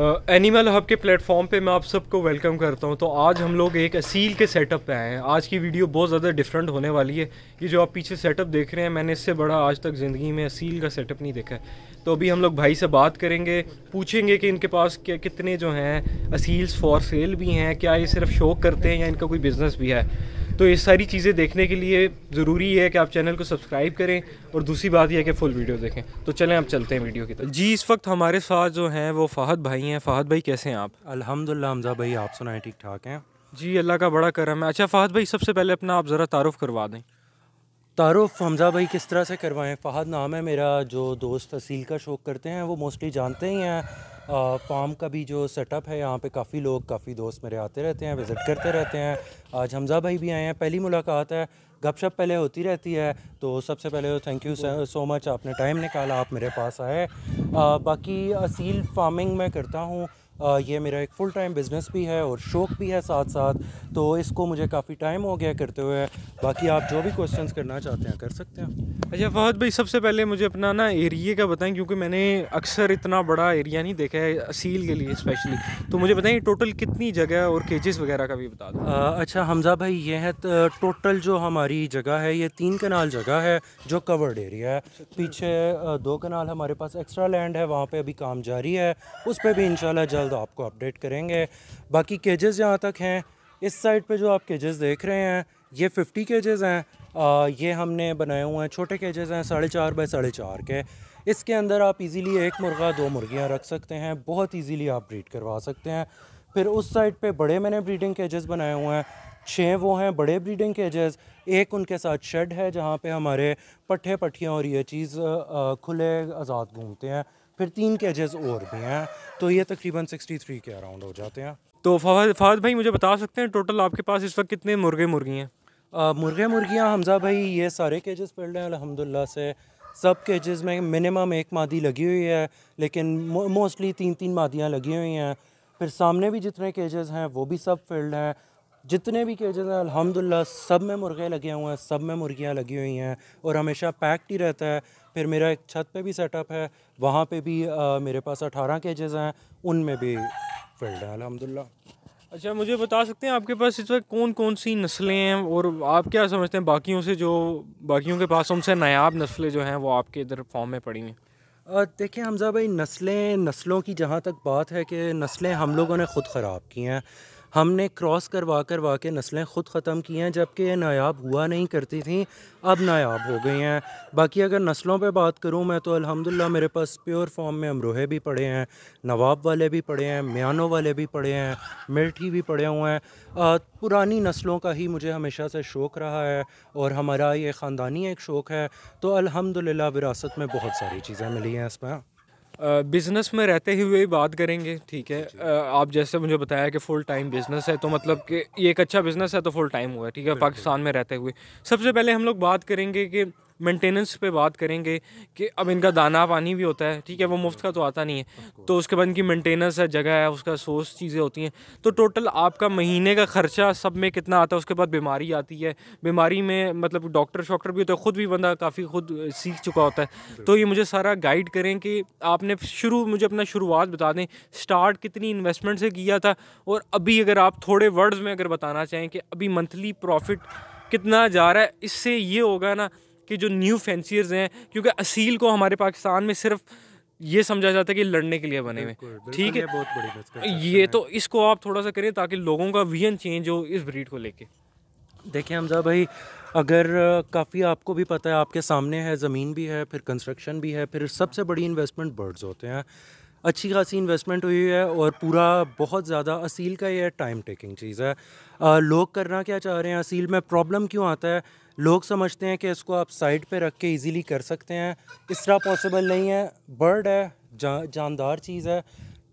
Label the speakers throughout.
Speaker 1: Animal hub के platform पे मैं आप सबको वेलकम करता हूँ तो आज हम लोग एक असील के सेटअप पे आए हैं आज की वीडियो बहुत ज़्यादा डिफरेंट होने वाली है ये जो आप पीछे सेटअप देख रहे हैं मैंने इससे बड़ा आज तक ज़िंदगी में असील का सेटअप नहीं देखा है तो अभी हम लोग भाई से बात करेंगे पूछेंगे कि इनके पास क्या कितने जो हैं असील्स फॉर सेल भी हैं क्या ये सिर्फ शौक करते हैं या इनका कोई बिज़नेस भी है तो ये सारी चीज़ें देखने के लिए ज़रूरी है कि आप चैनल को सब्सक्राइब करें और दूसरी बात यह है कि फुल वीडियो देखें तो चलें आप चलते हैं वीडियो की तरफ जी इस वक्त हमारे साथ जो हैं वो फ़ाहद भाई हैं फ़ाहद भाई कैसे हैं आप अलहमदिल्ला हमजा भाई आप सुनाए ठीक ठाक हैं जी अल्लाह का बड़ा करम है अच्छा फ़ाहद भाई सबसे पहले अपना आप ज़रा तारुफ करवा दें तारुफ़ हमजा भाई किस तरह से
Speaker 2: करवाएं फ़ाहद नाम है मेरा जो दोस्त असील का शौक़ करते हैं वो मोस्टली जानते ही हैं फार्म का भी जो सेटअप है यहाँ पे काफ़ी लोग काफ़ी दोस्त मेरे आते रहते हैं विज़िट करते रहते हैं आज हमज़ा भाई भी आए हैं पहली मुलाकात है गपशप पहले होती रहती है तो सबसे पहले थैंक यू सो मच आपने टाइम निकाला आप मेरे पास आए बाकी सील फार्मिंग मैं करता हूँ ये मेरा एक फुल टाइम बिज़नेस भी है और शौक़ भी है साथ साथ तो इसको
Speaker 1: मुझे काफ़ी टाइम हो गया करते हुए बाकी आप जो भी क्वेश्चन करना चाहते हैं कर सकते हैं अच्छा फहद भाई सबसे पहले मुझे अपना ना एरिए का बताएं क्योंकि मैंने अक्सर इतना बड़ा एरिया नहीं देखा है असील के लिए स्पेशली तो मुझे बताएं टोटल कितनी जगह और केजेस वगैरह का भी बता दो अच्छा
Speaker 2: हमज़ा भाई ये है टोटल जो हमारी जगह है ये तीन कनाल जगह है जो कवर्ड एरिया है पीछे दो कनाल हमारे पास एक्स्ट्रा लैंड है वहाँ पर अभी काम जारी है उस पर भी इन जल्द जल्द आपको अपडेट करेंगे बाकी केजेस यहाँ तक हैं इस साइड पे जो आप केजेस देख रहे हैं ये 50 केजेस हैं आ, ये हमने बनाए हुए हैं छोटे केजेस हैं साढ़े चार बाई साढ़े चार के इसके अंदर आप इजीली एक मुर्गा दो मुर्गियाँ रख सकते हैं बहुत ईजीली आप ब्रीड करवा सकते हैं फिर उस साइड पर बड़े मैंने ब्रीडिंग केजेस बनाए हुए हैं छः वो हैं बड़े ब्रीडिंग केजेस एक उनके साथ शेड है जहाँ पे हमारे पट्ठे पट्टियाँ और ये चीज़ खुले आज़ाद घूमते हैं फिर तीन केजेस और भी हैं तो ये तकरीबन 63 के अराउंड हो जाते हैं
Speaker 1: तो फवाद फवाद भाई मुझे बता सकते हैं टोटल आपके पास इस वक्त
Speaker 2: कितने मुर्गे मुर्गी हैं मुर्गे मुर्गियाँ हमजा भाई ये सारे केजेस पड़ रहे हैं अलहमदिल्ला से सब केजेस में मिनिमम एक मादी लगी हुई है लेकिन मोस्टली तीन तीन मादियाँ लगी हुई हैं फिर सामने भी जितने केजेस हैं वो भी सब फील्ड हैं जितने भी केजेस हैं अलहमदिल्ला सब में मुर्गे लगे हुए हैं सब में मुर्गियाँ लगी हुई हैं और हमेशा पैक्ड ही रहता है फिर मेरा एक छत पे भी सेटअप है वहाँ पे भी आ, मेरे पास अठारह केजेस हैं उनमें भी फील्ड है अलहमदिल्ला
Speaker 1: अच्छा मुझे बता सकते हैं आपके पास इस वक्त कौन कौन सी नस्लें हैं और आप क्या समझते हैं बाकियों से जो बाकियों के पास उनसे नायाब नस्लें जो हैं वो आपके इधर फॉर्म में पड़ी हैं
Speaker 2: देखिए हमजा भाई नस्लें नस्लों की जहाँ तक बात है कि नस्लें हम लोगों ने ख़ुद ख़राब की हैं हमने क्रॉस करवा करवा के नस्लें ख़ुद ख़त्म की हैं जबकि ये नायाब हुआ नहीं करती थी अब नायाब हो गई हैं बाकी अगर नस्लों पे बात करूँ मैं तो अल्हम्दुलिल्लाह मेरे पास प्योर फॉर्म में अमरोहे भी पड़े हैं नवाब वाले भी पड़े हैं म्यानों वाले भी पड़े हैं मिर्ठी भी पड़े हुए हैं पुरानी नस्लों का ही मुझे हमेशा से शौक़ रहा है और हमारा ये ख़ानदानी एक शौक़ है तो
Speaker 1: अलहमदिल्ला विरासत में बहुत सारी चीज़ें मिली हैं इसमें बिज़नेस में रहते हुए ही बात करेंगे ठीक है आप जैसे मुझे बताया कि फ़ुल टाइम बिज़नेस है तो मतलब कि ये एक अच्छा बिज़नेस है तो फुल टाइम हुआ है ठीक है पाकिस्तान में रहते हुए सबसे पहले हम लोग बात करेंगे कि मेंटेनेंस पे बात करेंगे कि अब इनका दाना पानी भी होता है ठीक है वो मुफ्त का तो आता नहीं है तो उसके बाद इनकी मेंटेनेंस है जगह है उसका सोर्स चीज़ें होती हैं तो टोटल आपका महीने का खर्चा सब में कितना आता है उसके बाद बीमारी आती है बीमारी में मतलब डॉक्टर शॉक्टर भी होता है ख़ुद भी बंदा काफ़ी खुद सीख चुका होता है तो ये मुझे सारा गाइड करें कि आपने शुरू मुझे अपना शुरुआत बता दें स्टार्ट कितनी इन्वेस्टमेंट से किया था और अभी अगर आप थोड़े वर्ड्स में अगर बताना चाहें कि अभी मंथली प्रॉफिट कितना जा रहा है इससे ये होगा ना कि जो न्यू फैंसियर्स हैं क्योंकि असील को हमारे पाकिस्तान में सिर्फ ये समझा जाता है कि लड़ने के लिए बने हुए ठीक है बहुत बड़ी ये तो इसको आप थोड़ा सा करें ताकि लोगों का विजन चेंज हो इस ब्रीड को लेके
Speaker 2: देखिए हमजा भाई अगर काफ़ी आपको भी पता है आपके सामने है ज़मीन भी है फिर कंस्ट्रक्शन भी है फिर सबसे बड़ी इन्वेस्टमेंट बर्ड्स होते हैं अच्छी खासी इन्वेस्टमेंट हुई है और पूरा बहुत ज़्यादा असील का यह टाइम टेकिंग चीज़ है आ, लोग करना क्या चाह रहे हैं असील में प्रॉब्लम क्यों आता है लोग समझते हैं कि इसको आप साइड पे रख के इजीली कर सकते हैं इस तरह पॉसिबल नहीं है बर्ड है जा, जानदार चीज़ है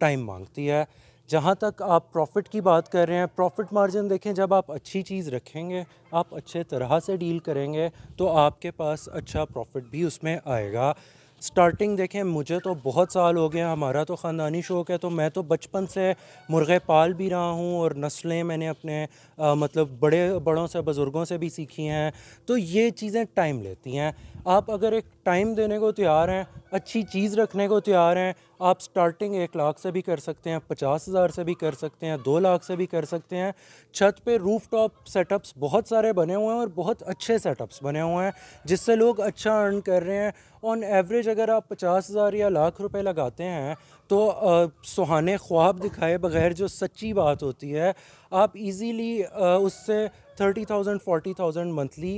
Speaker 2: टाइम मांगती है जहाँ तक आप प्रॉफिट की बात कर रहे हैं प्रॉफिट मार्जिन देखें जब आप अच्छी चीज़ रखेंगे आप अच्छे तरह से डील करेंगे तो आपके पास अच्छा प्रॉफिट भी उसमें आएगा स्टार्टिंग देखें मुझे तो बहुत साल हो गए हमारा तो ख़ानदानी शौक़ है तो मैं तो बचपन से मुर्गे पाल भी रहा हूँ और नस्लें मैंने अपने आ, मतलब बड़े बड़ों से बुज़ुर्गों से भी सीखी हैं तो ये चीज़ें टाइम लेती हैं आप अगर एक टाइम देने को तैयार हैं अच्छी चीज़ रखने को तैयार हैं आप स्टार्टिंग एक लाख से भी कर सकते हैं पचास हज़ार से भी कर सकते हैं दो लाख से भी कर सकते हैं छत पे रूफ टॉप सेटअप्स बहुत सारे बने हुए हैं और बहुत अच्छे सेटअप्स बने हुए हैं जिससे लोग अच्छा अर्न कर रहे हैं ऑन एवरेज अगर आप पचास हज़ार या लाख रुपए लगाते हैं तो आ, सुहाने ख्वाब दिखाए बगैर जो सच्ची बात होती है आप इजीली उससे thirty thousand forty thousand monthly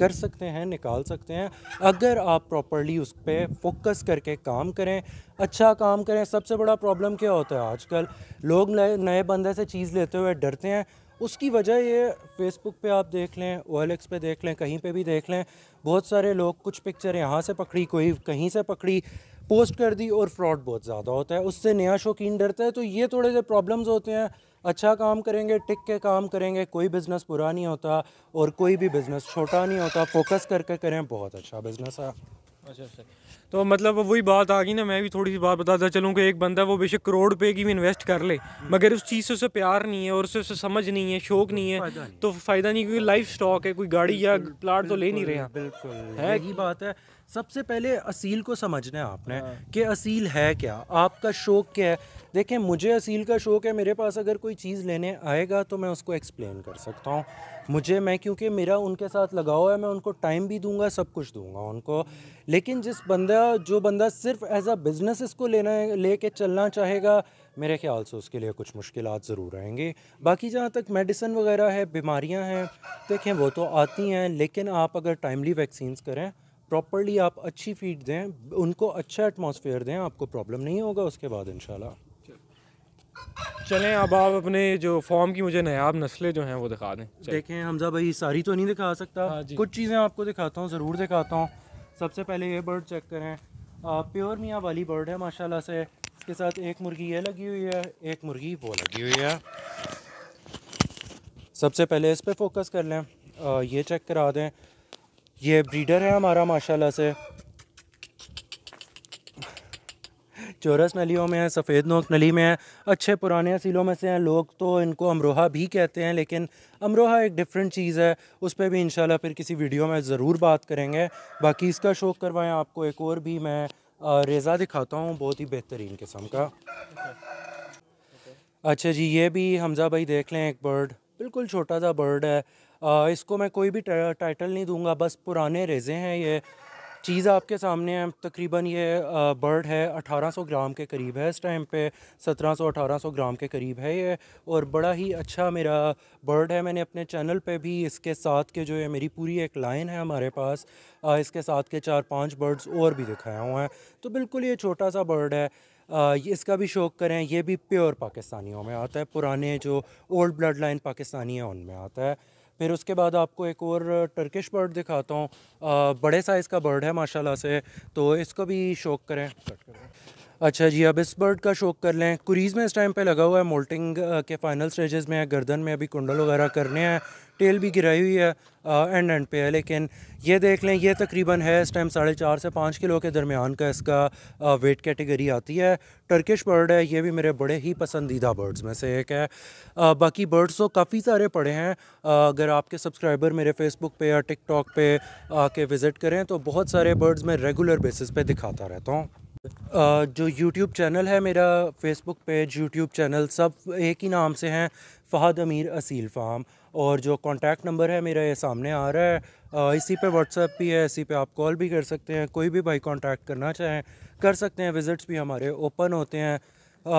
Speaker 2: कर सकते हैं निकाल सकते हैं अगर आप प्रॉपरली उस पर फोकस करके काम करें अच्छा काम करें सबसे बड़ा प्रॉब्लम क्या होता है आजकल लोग नए नए बंदे से चीज़ लेते हुए डरते हैं उसकी वजह ये फेसबुक पे आप देख लें ओ पे देख लें कहीं पे भी देख लें बहुत सारे लोग कुछ पिक्चर यहाँ से पकड़ी कोई कहीं से पकड़ी पोस्ट कर दी और फ्रॉड बहुत ज़्यादा होता है उससे नया शौकीन डरता है तो ये थोड़े से प्रॉब्लम्स होते हैं अच्छा काम करेंगे टिक के काम करेंगे कोई बिज़नेस पूरा नहीं होता और कोई भी बिज़नेस छोटा नहीं होता फोकस करके करें बहुत अच्छा बिज़नेस है अच्छा
Speaker 1: अच्छा तो मतलब वही बात आ गई ना मैं भी थोड़ी सी बात बताता चलूँ कि एक बंदा वो बेशक करोड़ रुपये की भी इन्वेस्ट कर ले हम्म। मगर उस चीज़ से उसे प्यार नहीं है और उसे उसे समझ नहीं है शौक नहीं है तो फ़ायदा नहीं क्योंकि लाइफ स्टॉक है कोई गाड़ी या प्लाट तो ले नहीं रहे
Speaker 2: बिल्कुल है यही बात है सबसे पहले असील को समझना है आपने हाँ। कि असील है क्या आपका शौक क्या है देखें मुझे असील का शौक है मेरे पास अगर कोई चीज़ लेने आएगा तो मैं उसको एक्सप्लेन कर सकता हूँ मुझे मैं क्योंकि मेरा उनके साथ लगाव है मैं उनको टाइम भी दूंगा सब कुछ दूंगा उनको लेकिन जिस बंदा जो बंदा सिर्फ एज अ बिज़नेस इसको लेना लेके चलना चाहेगा मेरे ख्याल से उसके लिए कुछ मुश्किल ज़रूर आएंगी बाकी जहाँ तक मेडिसिन वगैरह है बीमारियाँ हैं देखें वो तो आती हैं लेकिन आप अगर टाइमली वैक्सीन करें प्रॉपरली आप
Speaker 1: अच्छी फीड दें उनको अच्छा एटमॉस्फेयर दें आपको प्रॉब्लम नहीं होगा उसके बाद इनशाला चलें अब आप अपने जो फॉर्म की मुझे नयाब नस्लें जो हैं वो दिखा दें देखें हमजा भाई सारी तो नहीं दिखा सकता हाँ कुछ चीज़ें आपको दिखाता हूँ ज़रूर दिखाता हूँ सबसे पहले
Speaker 2: ये बर्ड चेक करें आ, प्योर मियाँ वाली बर्ड है माशाल्लाह से इसके साथ एक मुर्गी ये लगी हुई है एक मुर्गी वो लगी हुई है सबसे पहले इस पर फोकस कर लें आ, ये चेक करा दें ये ब्रीडर है हमारा माशाला से चौरस नलियों में है सफ़ेद नोक नली में है अच्छे पुराने असीलों में से हैं लोग तो इनको अमरोहा भी कहते हैं लेकिन अमरोहा एक डिफरेंट चीज़ है उस पर भी इन फिर किसी वीडियो में ज़रूर बात करेंगे बाकी इसका शौक़ करवाएँ आपको एक और भी मैं रेज़ा दिखाता हूँ बहुत ही बेहतरीन किस्म का अच्छा जी ये भी हमज़ा भाई देख लें एक बर्ड बिल्कुल छोटा सा बर्ड है आ, इसको मैं कोई भी टाइटल नहीं दूंगा बस पुराने रेज़े हैं ये चीज़ आपके सामने है तकरीबन ये बर्ड है 1800 ग्राम के करीब है इस टाइम पे 1700-1800 ग्राम के करीब है ये और बड़ा ही अच्छा मेरा बर्ड है मैंने अपने चैनल पे भी इसके साथ के जो है मेरी पूरी एक लाइन है हमारे पास इसके साथ के चार पांच बर्ड्स और भी दिखाए हुए हैं तो बिल्कुल ये छोटा सा बर्ड है ये इसका भी शौक़ करें ये भी प्योर पाकिस्तानियों में आता है पुराने जो ओल्ड ब्लड लाइन पाकिस्तानी है उनमें आता है फिर उसके बाद आपको एक और टर्किश बर्ड दिखाता हूँ बड़े साइज़ का बर्ड है माशाल्लाह से तो इसको भी शौक करें अच्छा जी अब इस बर्ड का शौक कर लें कुरीज़ में इस टाइम पे लगा हुआ है मोल्टिंग के फाइनल स्टेजेस में है गर्दन में अभी कुंडल वगैरह करने हैं टेल भी गिराई हुई है एंड एंड पे है लेकिन ये देख लें ये तकरीबन है इस टाइम साढ़े चार से पाँच किलो के दरमियान का इसका वेट कैटेगरी आती है टर्किश बर्ड है ये भी मेरे बड़े ही पसंदीदा बर्ड्स में से एक है आ, बाकी बर्ड्स तो काफ़ी सारे पड़े हैं आ, अगर आपके सब्सक्राइबर मेरे फेसबुक पे या टिकटॉक पे आके विज़िट करें तो बहुत सारे बर्ड्स मैं रेगुलर बेसिस पर दिखाता रहता हूँ जो यूट्यूब चैनल है मेरा फेसबुक पेज यूट्यूब चैनल सब एक ही नाम से हैं फ़हद अमीर असील फ़ाम और जो कॉन्टैक्ट नंबर है मेरा ये सामने आ रहा है इसी पे व्हाट्सएप भी है इसी पे आप कॉल भी कर सकते हैं कोई भी भाई कॉन्टैक्ट करना चाहें कर सकते हैं विज़िट्स भी हमारे ओपन होते हैं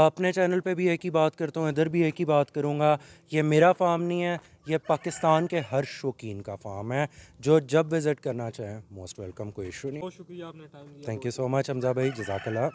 Speaker 2: अपने चैनल पे भी एक ही बात करता हूँ इधर भी एक ही बात करूँगा ये मेरा फार्म नहीं है ये पाकिस्तान के हर शौकीन का फार्म है जो जब विज़िट करना चाहें मोस्ट वेलकम कोई इशू नहीं बहुत
Speaker 1: शुक्रिया आपने time thank you
Speaker 2: so much Hamza भाई जजाकला